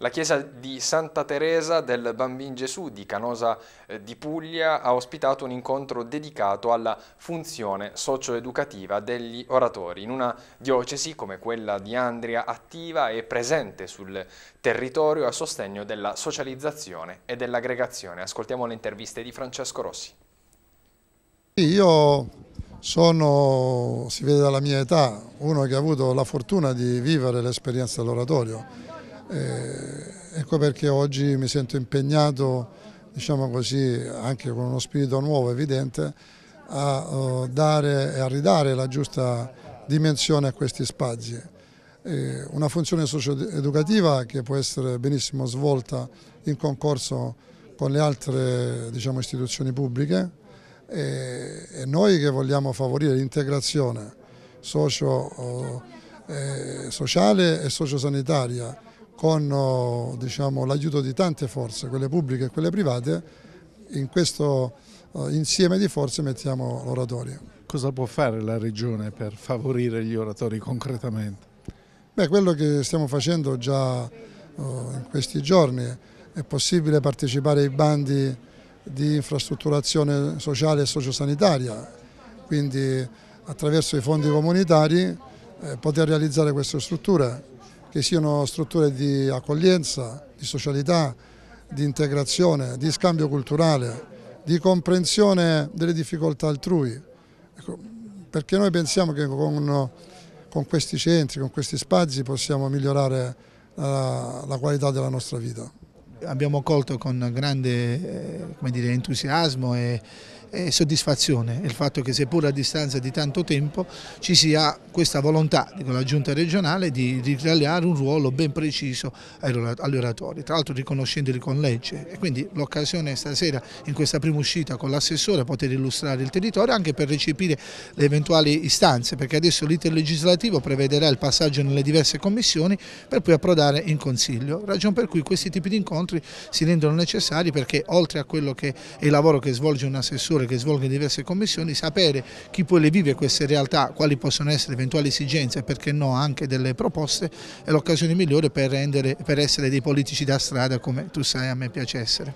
La chiesa di Santa Teresa del Bambin Gesù di Canosa eh, di Puglia ha ospitato un incontro dedicato alla funzione socioeducativa degli oratori. In una diocesi come quella di Andria attiva e presente sul territorio a sostegno della socializzazione e dell'aggregazione. Ascoltiamo le interviste di Francesco Rossi. Io sono, si vede dalla mia età, uno che ha avuto la fortuna di vivere l'esperienza dell'oratorio eh, ecco perché oggi mi sento impegnato, diciamo così, anche con uno spirito nuovo evidente, a eh, dare e a ridare la giusta dimensione a questi spazi. una funzione socioeducativa che può essere benissimo svolta in concorso con le altre diciamo, istituzioni pubbliche e, e, noi che vogliamo favorire l'integrazione socio, eh, eh sociale e sociosanitaria con oh, diciamo, l'aiuto di tante forze, quelle pubbliche e quelle private, in questo oh, insieme di forze mettiamo l'oratorio. Cosa può fare la Regione per favorire gli oratori concretamente? Beh, quello che stiamo facendo già oh, in questi giorni è possibile partecipare ai bandi di infrastrutturazione sociale e sociosanitaria, quindi attraverso i fondi comunitari eh, poter realizzare queste strutture che siano strutture di accoglienza, di socialità, di integrazione, di scambio culturale, di comprensione delle difficoltà altrui. Ecco, perché noi pensiamo che con, con, questi centri, con questi spazi possiamo migliorare la, la qualità della nostra vita abbiamo colto con grande eh, dire, entusiasmo e, eh, soddisfazione il fatto che seppur a distanza di tanto tempo ci sia questa volontà della Giunta regionale di ritagliare un ruolo ben preciso agli oratori, tra l'altro riconoscendoli con legge e quindi l'occasione stasera in questa prima uscita con l'assessore poter illustrare il territorio anche per recepire le eventuali istanze perché adesso l'iter legislativo prevederà il passaggio nelle diverse commissioni per poi approdare in Consiglio, ragion per cui questi tipi di incontri si rendono necessari perché oltre a quello che è il lavoro che svolge un assessore legislatore che svolge diverse commissioni sapere chi poi le vive queste realtà, quali possono essere eventuali esigenze e perché no anche delle proposte è l'occasione migliore per, rendere, per essere dei politici da strada come tu sai a me piace essere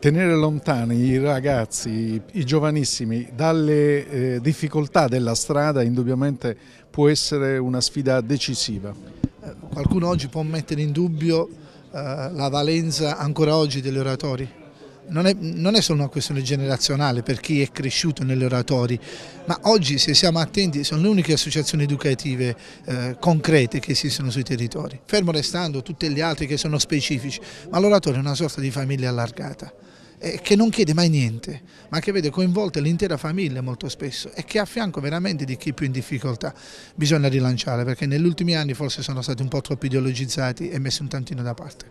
tenere lontani i ragazzi, i giovanissimi dalle eh, difficoltà della strada indubbiamente può essere una sfida decisiva. Qualcuno oggi può mettere in dubbio eh, la valenza ancora oggi degli oratori, non è, non è, solo una questione generazionale per chi è cresciuto negli oratori, ma oggi se siamo attenti sono le uniche associazioni educative eh, concrete che esistono sui territori, fermo restando tutti gli altri che sono specifici, ma l'oratorio è una sorta di famiglia allargata eh, che non chiede mai niente, ma che vede coinvolta l'intera famiglia molto spesso e che è a fianco veramente di chi più in difficoltà bisogna rilanciare perché negli ultimi anni forse sono stati un po' troppo ideologizzati e messi un tantino da parte.